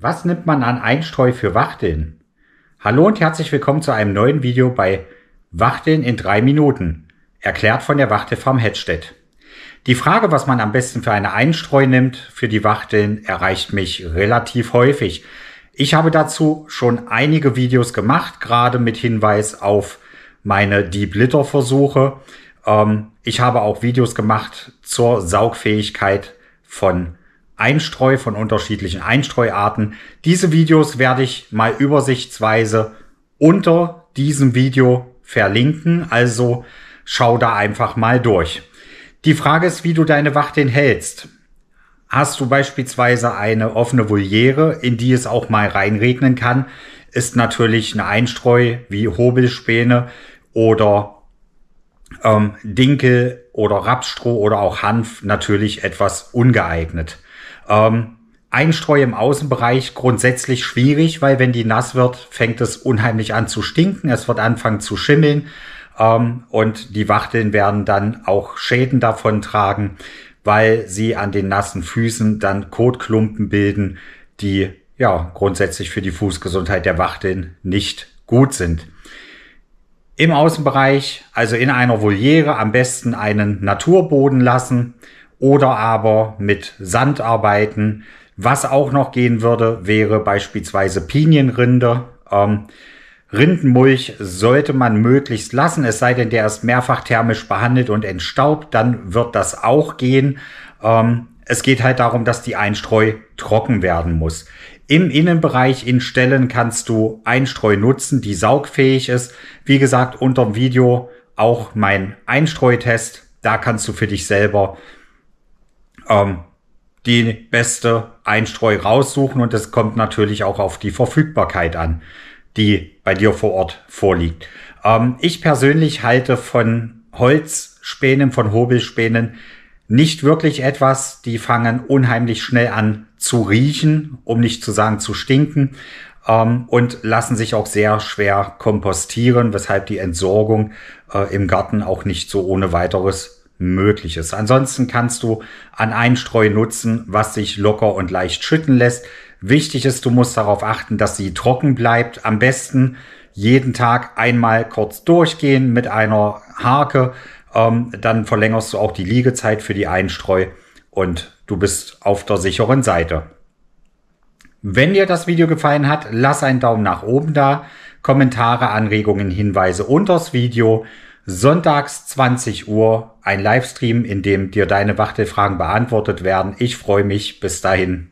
Was nimmt man an Einstreu für Wachteln? Hallo und herzlich willkommen zu einem neuen Video bei Wachteln in drei Minuten, erklärt von der Wachtelfarm Hedstedt. Die Frage, was man am besten für eine Einstreu nimmt für die Wachteln, erreicht mich relativ häufig. Ich habe dazu schon einige Videos gemacht, gerade mit Hinweis auf meine Deep Litter Versuche. Ähm, ich habe auch Videos gemacht zur Saugfähigkeit von Einstreu von unterschiedlichen Einstreuarten. Diese Videos werde ich mal übersichtsweise unter diesem Video verlinken, also schau da einfach mal durch. Die Frage ist, wie du deine Wachteln hältst. Hast du beispielsweise eine offene Voliere, in die es auch mal reinregnen kann, ist natürlich eine Einstreu wie Hobelspäne oder ähm, Dinkel oder Rapsstroh oder auch Hanf natürlich etwas ungeeignet. Ähm, Einstreu im Außenbereich grundsätzlich schwierig, weil wenn die nass wird, fängt es unheimlich an zu stinken, es wird anfangen zu schimmeln ähm, und die Wachteln werden dann auch Schäden davon tragen, weil sie an den nassen Füßen dann Kotklumpen bilden, die ja grundsätzlich für die Fußgesundheit der Wachteln nicht gut sind. Im Außenbereich, also in einer Voliere, am besten einen Naturboden lassen oder aber mit Sand arbeiten. Was auch noch gehen würde, wäre beispielsweise Pinienrinde. Ähm, Rindenmulch sollte man möglichst lassen, es sei denn, der ist mehrfach thermisch behandelt und entstaubt, dann wird das auch gehen. Ähm, es geht halt darum, dass die Einstreu trocken werden muss. Im Innenbereich in Stellen kannst du Einstreu nutzen, die saugfähig ist. Wie gesagt, unterm Video auch mein Einstreutest. Da kannst du für dich selber ähm, die beste Einstreu raussuchen und es kommt natürlich auch auf die Verfügbarkeit an, die bei dir vor Ort vorliegt. Ähm, ich persönlich halte von Holzspänen, von Hobelspänen nicht wirklich etwas. Die fangen unheimlich schnell an zu riechen, um nicht zu sagen zu stinken ähm, und lassen sich auch sehr schwer kompostieren, weshalb die Entsorgung äh, im Garten auch nicht so ohne weiteres möglich ist. Ansonsten kannst du an Einstreu nutzen, was sich locker und leicht schütten lässt. Wichtig ist, du musst darauf achten, dass sie trocken bleibt. Am besten jeden Tag einmal kurz durchgehen mit einer Harke. Ähm, dann verlängerst du auch die Liegezeit für die Einstreu und du bist auf der sicheren Seite. Wenn dir das Video gefallen hat, lass einen Daumen nach oben da. Kommentare, Anregungen, Hinweise unters Video. Sonntags 20 Uhr ein Livestream, in dem dir deine Wachtelfragen beantwortet werden. Ich freue mich. Bis dahin.